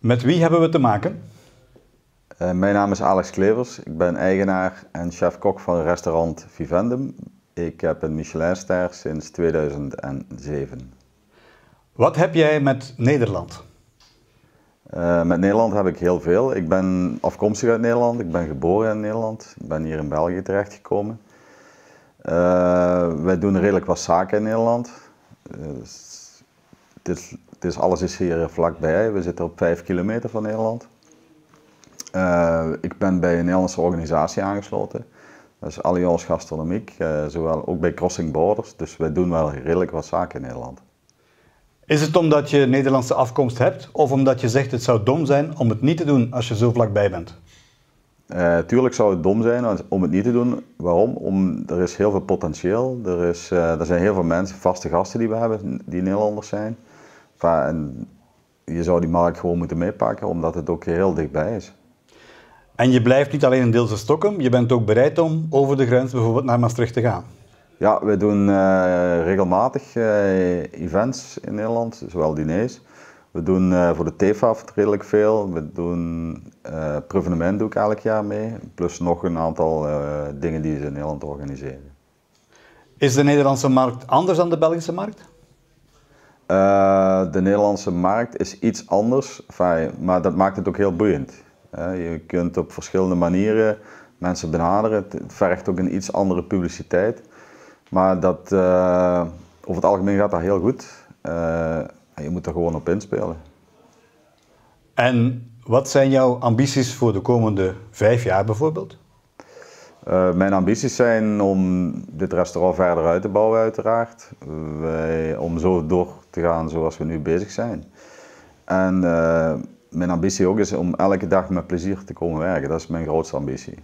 Met wie hebben we te maken? Eh, mijn naam is Alex Klevers. Ik ben eigenaar en chef-kok van restaurant Vivendum. Ik heb een Michelinster sinds 2007. Wat heb jij met Nederland? Eh, met Nederland heb ik heel veel. Ik ben afkomstig uit Nederland. Ik ben geboren in Nederland. Ik ben hier in België terechtgekomen. Uh, wij doen redelijk wat zaken in Nederland is, alles is hier eh, vlakbij. We zitten op 5 kilometer van Nederland. Eh, ik ben bij een Nederlandse organisatie aangesloten. Dat is Allianz Gastronomiek, eh, zowel ook bij Crossing Borders. Dus wij doen wel redelijk wat zaken in Nederland. Is het omdat je Nederlandse afkomst hebt of omdat je zegt het zou dom zijn om het niet te doen als je zo vlakbij bent? Uh, tuurlijk zou het dom zijn om het niet te doen. Waarom? Om, er is heel veel potentieel. Er, is, er zijn heel veel mensen, vaste gasten die we hebben, die Nederlanders zijn je zou die markt gewoon moeten meepakken, omdat het ook heel dichtbij is. En je blijft niet alleen in Deelse stokken. je bent ook bereid om over de grens bijvoorbeeld naar Maastricht te gaan. Ja, we doen eh, regelmatig eh, events in Nederland, zowel diners. We doen eh, voor de TFAF redelijk veel. We doen uh, doe ik elk jaar mee. Plus nog een aantal dingen die ze in Nederland organiseren. Is de Nederlandse markt anders dan de Belgische markt? Eh, de Nederlandse markt is iets anders, maar dat maakt het ook heel boeiend. Eh, je kunt op verschillende manieren mensen benaderen. Het, vergt ook een iets andere publiciteit. Maar dat, eh, over het algemeen gaat dat heel goed. je moet er gewoon op inspelen. En wat zijn jouw ambities voor de komende vijf jaar bijvoorbeeld? Eh, mijn ambities zijn om dit restaurant verder uit te bouwen uiteraard. Wij, om zo door te gaan zoals we nu bezig zijn. En eh, mijn ambitie ook is om elke dag met plezier te komen werken. Dat is mijn grootste ambitie.